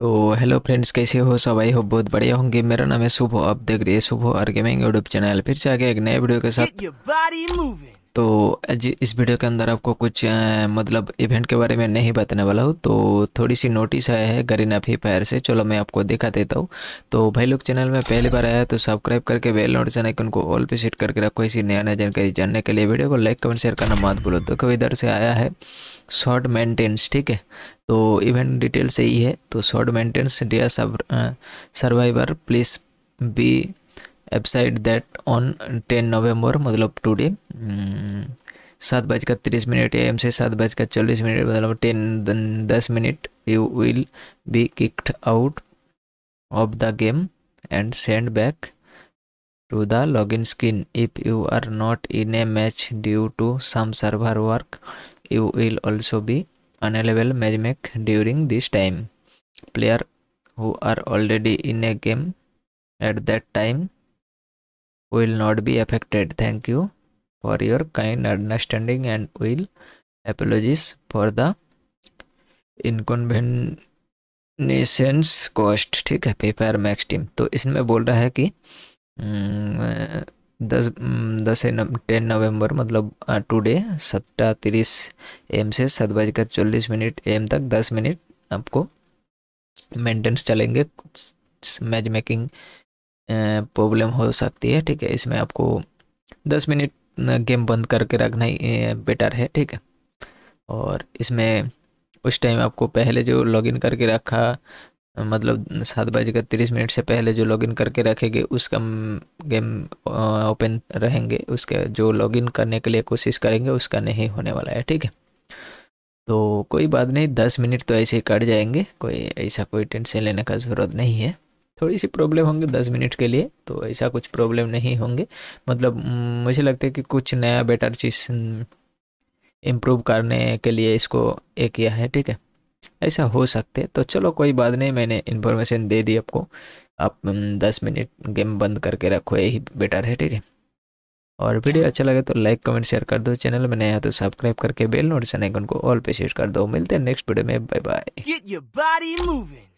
तो hello friends कैसे हो सब आई हो बहुत बढ़िया होंगे मेरा नाम है शुभ आप देख रहे हैं शुभ और गेमिंग यूट्यूब चैनल फिर से आगे एक नए वीडियो के साथ तो इस वीडियो के अंदर आपको कुछ मतलब इवेंट के बारे में नहीं बताने वाला हूँ तो थोड़ी सी नोटिस आया है गरीना फ्री फायर से चलो मैं आपको दिखा देता हूँ तो भाई लोग चैनल में पहली बार आया तो सब्सक्राइब करके बेल नोटिसन आइकन को ऑल पे सेट करके रखो इसी नया नया जानकारी जानने के लिए वीडियो को लाइक कमेंट शेयर करना मत भूलो तो कभी इधर से आया है शॉर्ट मेंटेनेंस ठीक है तो इवेंट डिटेल ही है तो short maintenance dear survivor please be website that on ten November मतलब टुडे हम्म, सात बजकर तीस मिनट ए एम से सात बजकर चालीस मिनट मतलब टेन दस minute you will be kicked out of the game and send back to the log in screen if you are not in a match due to some server work you will also be unable match make during this time player who are already in a game at that time will not be affected. Thank you for your kind understanding and will apologies for the inconveniences caused ठीक है paper max team तो इसमें बोल रहा है कि हम्म, दस हम्म, दस टेन नवंबर मतलब टुडे सत्रह तीस एम से सात बजकर चालीस मिनट एम तक दस मिनट आपको मेंटेनेंस चलेंगे मैच मेकिंग प्रॉब्लम हो सकती है ठीक है इसमें आपको दस मिनट गेम बंद करके रखना ही बेटर है ठीक है और इसमें उस टाइम आपको पहले जो लॉगिन करके रखा मतलब सात बजकर तीस मिनट से पहले जो लॉगिन करके रखेंगे उसका गेम ओपन रहेंगे उसके जो लॉगिन करने के लिए कोशिश करेंगे उसका नहीं होने वाला है ठीक है तो कोई बात नहीं दस मिनट तो ऐसे ही कट जाएंगे कोई ऐसा कोई टेंशन लेने का ज़रूरत नहीं है थोड़ी सी प्रॉब्लम होंगी दस मिनट के लिए तो ऐसा कुछ प्रॉब्लम नहीं होंगे मतलब मुझे लगता है कि कुछ नया बेटर चीज़ इम्प्रूव करने के लिए इसको ये किया है ठीक है ऐसा हो सकते तो चलो कोई बात नहीं मैंने इन्फॉर्मेशन दे दी आपको आप दस मिनट गेम बंद करके रखो यही बेटर है ठीक है और वीडियो अच्छा लगे तो लाइक कमेंट शेयर कर दो चैनल में नया तो सब्सक्राइब करके बेल नोटिफिकेशन आइकन को ऑल पे सेट कर दो मिलते हैं नेक्स्ट वीडियो में बाय बाय